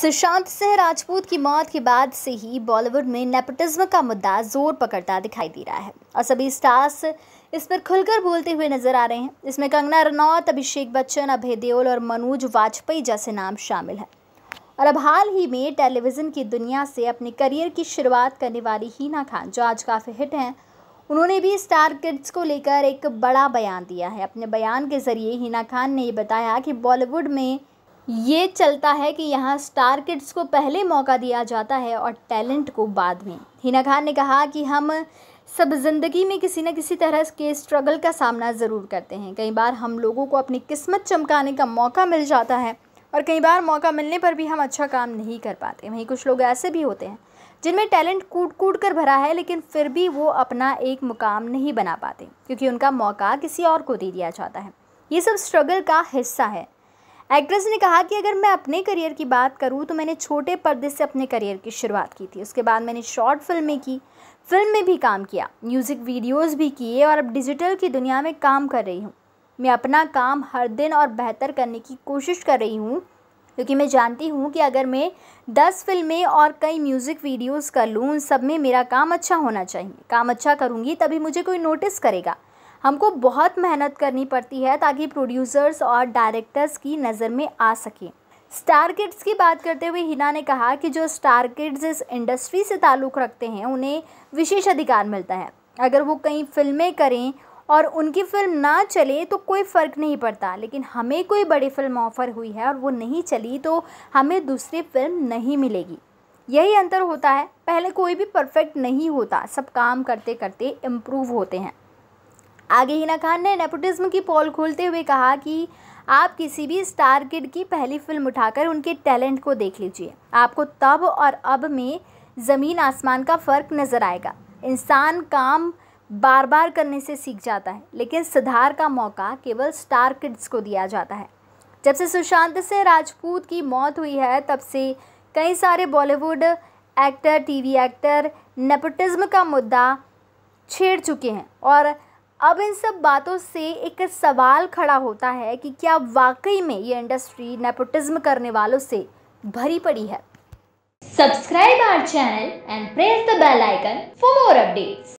सुशांत सिंह राजपूत की मौत के बाद से ही बॉलीवुड में नेपोटिज्म का मुद्दा जोर पकड़ता दिखाई दे रहा है और सभी स्टार्स इस पर खुलकर बोलते हुए नजर आ रहे हैं इसमें कंगना रनौत अभिषेक बच्चन अभय देओल और मनोज वाजपेयी जैसे नाम शामिल हैं और अब हाल ही में टेलीविज़न की दुनिया से अपने करियर की शुरुआत करने वाली हीना खान जो आज काफ़ी हिट हैं उन्होंने भी स्टार किड्स को लेकर एक बड़ा बयान दिया है अपने बयान के ज़रिए हीना खान ने ये बताया कि बॉलीवुड में ये चलता है कि यहाँ स्टार किड्स को पहले मौका दिया जाता है और टैलेंट को बाद में हिना खान ने कहा कि हम सब ज़िंदगी में किसी न किसी तरह के स्ट्रगल का सामना ज़रूर करते हैं कई बार हम लोगों को अपनी किस्मत चमकाने का मौका मिल जाता है और कई बार मौका मिलने पर भी हम अच्छा काम नहीं कर पाते वहीं कुछ लोग ऐसे भी होते हैं जिनमें टैलेंट कूट कूट कर भरा है लेकिन फिर भी वो अपना एक मुकाम नहीं बना पाते क्योंकि उनका मौका किसी और को दे दिया जाता है ये सब स्ट्रगल का हिस्सा है एक्ट्रेस ने कहा कि अगर मैं अपने करियर की बात करूँ तो मैंने छोटे पर्दे से अपने करियर की शुरुआत की थी उसके बाद मैंने शॉर्ट फिल्में की फिल्म में भी काम किया म्यूज़िक वीडियोस भी किए और अब डिजिटल की दुनिया में काम कर रही हूँ मैं अपना काम हर दिन और बेहतर करने की कोशिश कर रही हूँ क्योंकि मैं जानती हूँ कि अगर मैं दस फिल्में और कई म्यूज़िक वीडियोस कर लूँ उन सब में मेरा काम अच्छा होना चाहिए काम अच्छा करूँगी तभी मुझे कोई नोटिस करेगा हमको बहुत मेहनत करनी पड़ती है ताकि प्रोड्यूसर्स और डायरेक्टर्स की नज़र में आ सकें स्टार किड्स की बात करते हुए हिना ने कहा कि जो स्टार किड्स इस इंडस्ट्री से ताल्लुक़ रखते हैं उन्हें विशेष अधिकार मिलता है अगर वो कहीं फिल्में करें और उनकी फिल्म ना चले तो कोई फ़र्क नहीं पड़ता लेकिन हमें कोई बड़ी फिल्म ऑफ़र हुई है और वो नहीं चली तो हमें दूसरी फिल्म नहीं मिलेगी यही अंतर होता है पहले कोई भी परफेक्ट नहीं होता सब काम करते करते इम्प्रूव होते हैं आगे हिना खान ने नेपोटिज्म की पोल खोलते हुए कहा कि आप किसी भी स्टार किड की पहली फिल्म उठाकर उनके टैलेंट को देख लीजिए आपको तब और अब में ज़मीन आसमान का फ़र्क नज़र आएगा इंसान काम बार बार करने से सीख जाता है लेकिन सुधार का मौका केवल स्टार किड्स को दिया जाता है जब से सुशांत से राजपूत की मौत हुई है तब से कई सारे Bollywood actor TV actor nepotism का मुद्दा छेड़ चुके हैं और अब इन सब बातों से एक सवाल खड़ा होता है कि क्या वाकई में ये इंडस्ट्री नेपोटिज्म करने वालों से भरी पड़ी है subscribe our channel and press the bell icon for more updates